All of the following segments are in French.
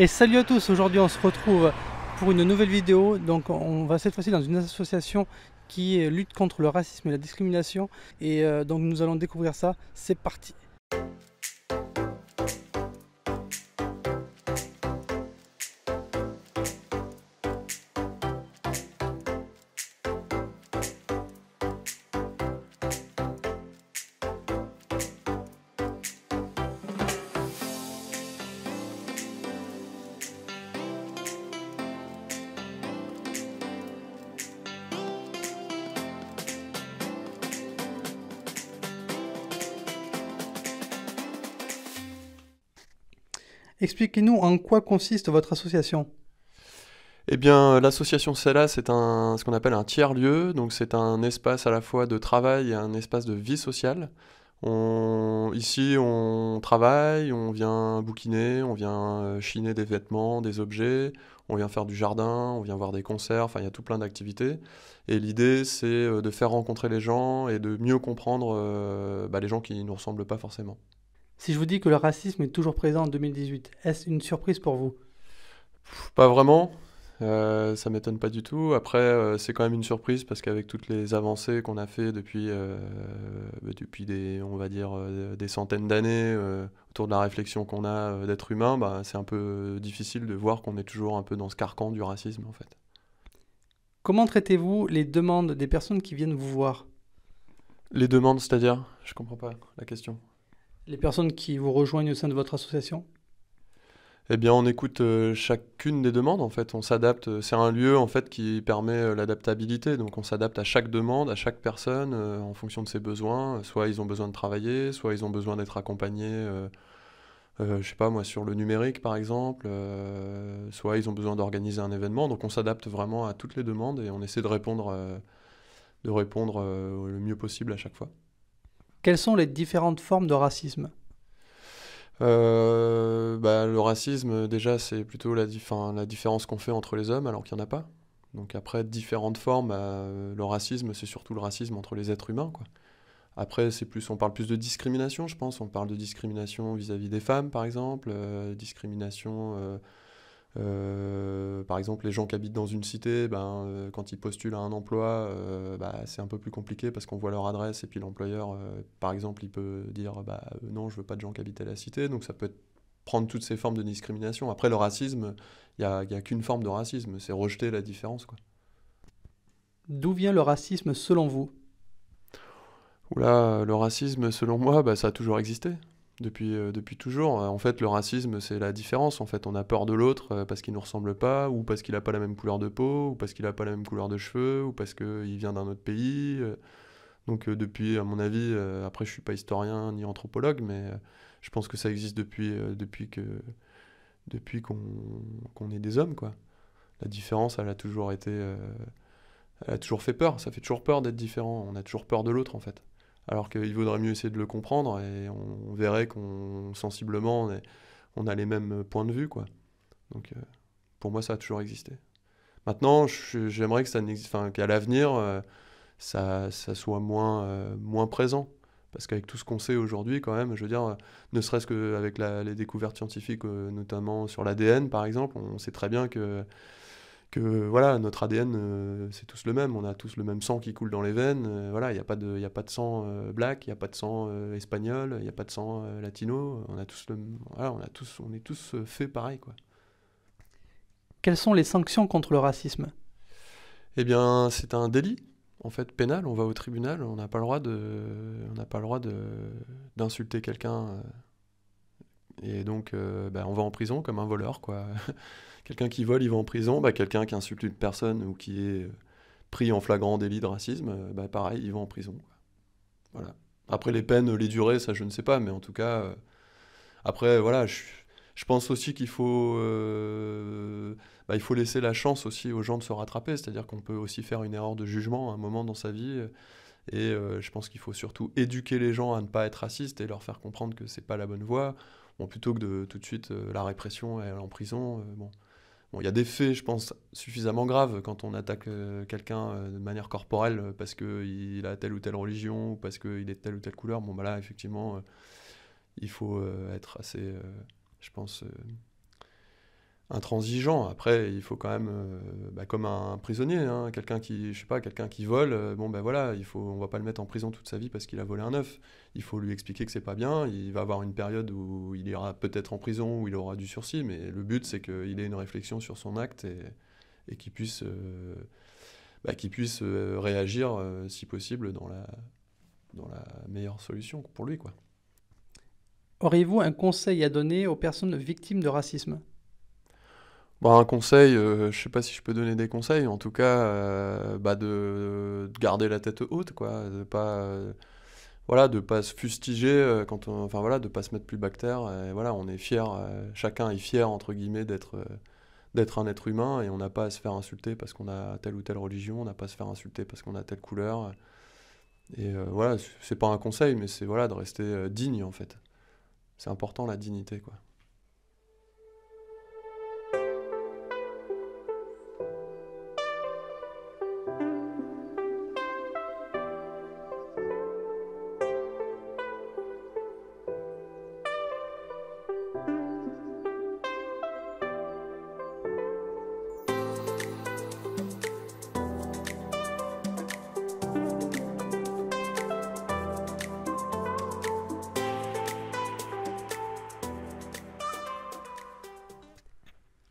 Et salut à tous, aujourd'hui on se retrouve pour une nouvelle vidéo. Donc on va cette fois-ci dans une association qui lutte contre le racisme et la discrimination. Et euh, donc nous allons découvrir ça. C'est parti. Expliquez-nous en quoi consiste votre association. Eh bien, l'association CELA, c'est un, ce qu'on appelle un tiers-lieu. Donc, c'est un espace à la fois de travail et un espace de vie sociale. ici, on travaille, on vient bouquiner, on vient euh, chiner des vêtements, des objets, on vient faire du jardin, on vient voir des concerts, enfin, il y a tout plein d'activités. Et l'idée, c'est euh, de faire rencontrer les gens et de mieux comprendre euh, bah, les gens qui ne nous ressemblent pas forcément. Si je vous dis que le racisme est toujours présent en 2018, est-ce une surprise pour vous Pas vraiment. Euh, ça m'étonne pas du tout. Après, euh, c'est quand même une surprise parce qu'avec toutes les avancées qu'on a fait depuis, euh, bah, depuis des, on va dire, euh, des centaines d'années autour de la réflexion qu'on a d'être humain, bah, c'est un peu difficile de voir qu'on est toujours un peu dans ce carcan du racisme en fait. Comment traitez-vous les demandes des personnes qui viennent vous voir Les demandes, c'est-à-dire Je comprends pas la question les personnes qui vous rejoignent au sein de votre association eh bien, on écoute euh, chacune des demandes, en fait. On s'adapte. Euh, c'est un lieu, en fait, qui permet euh, l'adaptabilité. Donc, on s'adapte à chaque demande, à chaque personne, en fonction de ses besoins. Soit ils ont besoin de travailler, soit ils ont besoin d'être accompagnés, je sais pas moi, sur le numérique, par exemple. soit ils ont besoin d'organiser un événement. Donc, on s'adapte vraiment à toutes les demandes et on essaie de répondre, de répondre le mieux possible à chaque fois. Quelles sont les différentes formes de racisme euh, bah, Le racisme, déjà, c'est plutôt la, différence qu'on fait entre les hommes alors qu'il n'y en a pas. Donc après, différentes formes, bah, le racisme, c'est surtout le racisme entre les êtres humains. Quoi. Après, plus, on parle plus de discrimination, je pense. On parle de discrimination vis-à-vis des femmes, par exemple, euh, discrimination euh, euh, par exemple, les gens qui habitent dans une cité, ben, euh, quand ils postulent à un emploi, euh, bah, c'est un peu plus compliqué parce qu'on voit leur adresse et puis l'employeur, par exemple, il peut dire bah, non, je veux pas de gens qui habitent à la cité. Donc ça peut prendre toutes ces formes de discrimination. Après, le racisme, il n'y a, qu'une forme de racisme, c'est rejeter la différence. Quoi. D'où vient le racisme selon vous Oula, le racisme, selon moi, bah, ça a toujours existé depuis, euh, depuis toujours. Euh, en fait, le racisme, c'est la différence. En fait, on a peur de l'autre euh, parce qu'il ne nous ressemble pas, ou parce qu'il n'a pas la même couleur de peau, ou parce qu'il n'a pas la même couleur de cheveux, ou parce qu'il vient d'un autre pays. Donc, depuis, à mon avis, après, je ne suis pas historien ni anthropologue, mais je pense que ça existe depuis, depuis que depuis qu'on est des hommes, quoi. La différence, elle a toujours été... elle a toujours fait peur. Ça fait toujours peur d'être différent. On a toujours peur de l'autre, en fait alors qu'il vaudrait mieux essayer de le comprendre et on verrait qu'on sensiblement on, a les mêmes points de vue quoi. Donc euh, pour moi ça a toujours existé. Maintenant j'aimerais que ça n'existe, enfin qu'à l'avenir euh, ça, soit moins euh, moins présent parce qu'avec tout ce qu'on sait aujourd'hui quand même, je veux dire ne serait-ce que qu'avec les découvertes scientifiques notamment sur l'ADN par exemple, on sait très bien que que voilà, notre ADN, euh, c'est tous le même, on a tous le même sang qui coule dans les veines, euh, voilà, il n'y a, pas de, y a pas de sang euh, black, il n'y a pas de sang espagnol, il n'y a pas de sang latino, on a tous le, voilà, on a tous, on est tous faits pareil, quoi. Quelles sont les sanctions contre le racisme Eh bien, c'est un délit, en fait, pénal, on va au tribunal, on n'a pas le droit de, on n'a pas le droit d'insulter quelqu'un et donc, euh, bah, on va en prison comme un voleur, quoi. quelqu'un qui vole, il va en prison. Bah, quelqu'un qui insulte une personne ou qui est euh, pris en flagrant délit de racisme, euh, bah, pareil, il va en prison. Après, les peines, les durées, ça, je ne sais pas. Mais en tout cas, après, voilà, je, pense aussi qu'il faut, bah, il faut laisser la chance aussi aux gens de se rattraper. C'est-à-dire qu'on peut aussi faire une erreur de jugement à un moment dans sa vie. Et je pense qu'il faut surtout éduquer les gens à ne pas être racistes et leur faire comprendre que c'est pas la bonne voie plutôt que de tout de suite euh, la répression et en prison, euh, bon. il y a des faits, je pense, suffisamment graves quand on attaque euh, quelqu'un de manière corporelle parce qu'il a telle ou telle religion ou parce qu'il est de telle ou telle couleur. Bon, bah là, effectivement, il faut être assez, je pense, intransigeant. Après, il faut quand même, euh, bah, comme un prisonnier, hein, quelqu'un qui, je pas, quelqu'un qui vole, on euh, bon ben voilà, il faut, on va pas le mettre en prison toute sa vie parce qu'il a volé un œuf. Il faut lui expliquer que c'est pas bien. Il va avoir une période où il ira peut-être en prison, où il aura du sursis, mais le but c'est qu'il ait une réflexion sur son acte et, qu'il puisse, euh, bah, puisse réagir si possible dans la, dans la meilleure solution pour lui quoi. Auriez-vous un conseil à donner aux personnes victimes de racisme bah, un conseil, je euh, je sais pas si je peux donner des conseils, en tout cas, euh, bah, de, garder la tête haute, quoi, de pas, euh, voilà, de pas se fustiger, quand on, enfin voilà, de pas se mettre plus bactère. voilà, on est fier, chacun est fier entre guillemets d'être d'être un être humain et on n'a pas à se faire insulter parce qu'on a telle ou telle religion, on n'a pas à se faire insulter parce qu'on a telle couleur. Et voilà, c'est pas un conseil, mais c'est voilà de rester digne en fait. C'est important la dignité, quoi.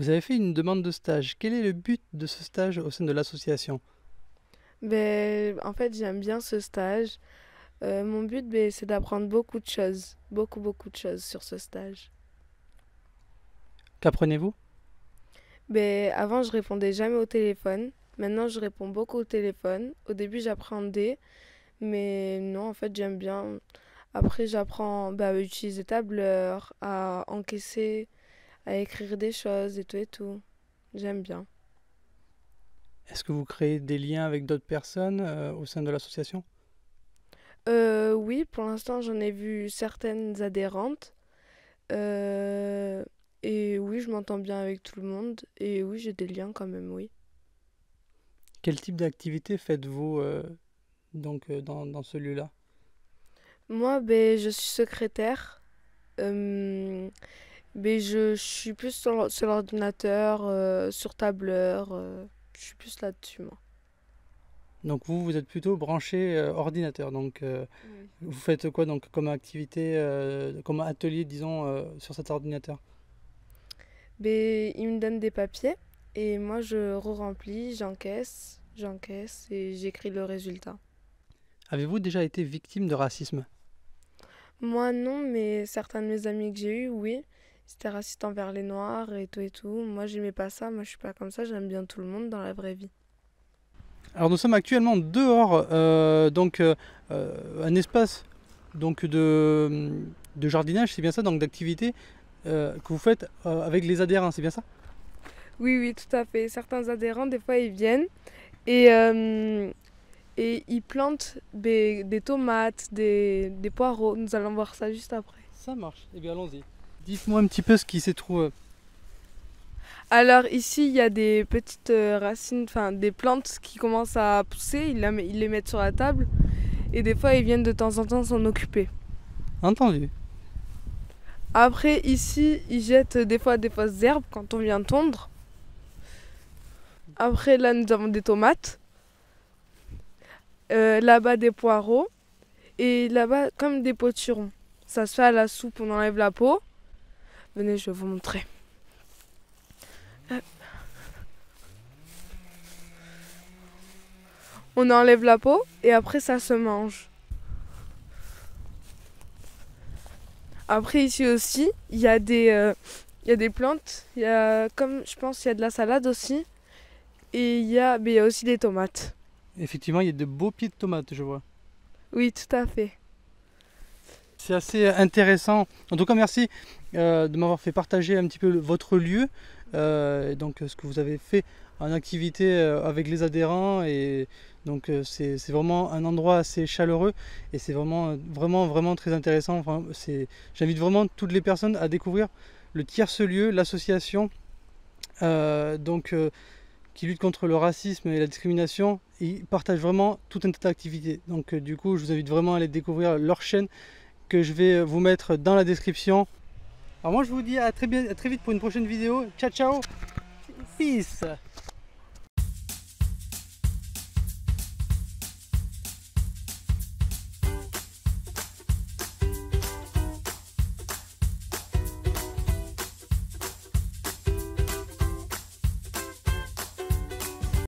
Vous avez fait une demande de stage. Quel est le but de ce stage au sein de l'association ben, En fait, j'aime bien ce stage. Euh, mon but, ben, c'est d'apprendre beaucoup de choses, beaucoup, beaucoup de choses sur ce stage. Qu'apprenez-vous ben, Avant, je répondais jamais au téléphone. Maintenant, je réponds beaucoup au téléphone. Au début, j'apprendais. mais non, en fait, j'aime bien. Après, j'apprends ben, à utiliser tableur, à encaisser, à écrire des choses et tout et tout. J'aime bien. Est-ce que vous créez des liens avec d'autres personnes euh, au sein de l'association euh, Oui, pour l'instant j'en ai vu certaines adhérentes. Euh, et oui, je m'entends bien avec tout le monde. Et oui, j'ai des liens quand même, oui. Quel type d'activité faites-vous donc dans, dans ce lieu-là Moi, ben, je suis secrétaire je, suis plus sur, l'ordinateur, euh, sur tableur. Euh, je suis plus là-dessus, moi. Donc vous, vous êtes plutôt branché euh, ordinateur. Donc vous faites quoi donc comme activité, comme atelier, disons, sur cet ordinateur Mais il me donne des papiers et moi je re-remplis, j'encaisse, j'encaisse et j'écris le résultat. Avez-vous déjà été victime de racisme Moi non, mais certains de mes amis que j'ai eus, oui c'était raciste envers les noirs et tout et tout. Moi j'aimais pas ça, moi je suis pas comme ça, j'aime bien tout le monde dans la vraie vie. Alors nous sommes actuellement dehors, euh, donc euh, euh, un espace donc de, de jardinage, c'est bien ça, donc d'activité que vous faites avec les adhérents, c'est bien ça Oui, oui, tout à fait. Certains adhérents, des fois, ils viennent et, et ils plantent des, des tomates, des, des poireaux. Nous allons voir ça juste après. Ça marche, et eh bien allons-y. Dites-moi un petit peu ce qui s'est trouvé. Alors ici, il y a des petites euh, racines, enfin des plantes qui commencent à pousser, ils, les mettent sur la table et des fois ils viennent de temps en temps s'en occuper. Entendu. Après ici, ils jettent des fois des fosses herbes quand on vient tondre. Après là, nous avons des tomates. Euh, là-bas des poireaux et là-bas comme des potirons. Ça se fait à la soupe, on enlève la peau Venez, je vais vous montrer. On enlève la peau et après ça se mange. Après ici aussi, il y, a des euh, plantes. Il y comme je pense, il y a de la salade aussi. Et il y, a, y a aussi des tomates. Effectivement, il y a de beaux pieds de tomates, je vois. Oui, tout à fait. C'est assez intéressant. En tout cas, merci euh, de m'avoir fait partager un petit peu votre lieu, euh, donc euh, ce que vous avez fait en activité avec les adhérents et donc c'est vraiment un endroit assez chaleureux et c'est vraiment vraiment vraiment très intéressant. J'invite vraiment toutes les personnes à découvrir le tierce lieu, l'association donc qui lutte contre le racisme et la discrimination. Ils partagent vraiment toute un tas Donc du coup, je vous invite vraiment à aller découvrir leur chaîne que je vais euh, vous mettre dans la description. Alors moi je vous dis à très, bien, à très vite pour une prochaine vidéo. Ciao ciao Peace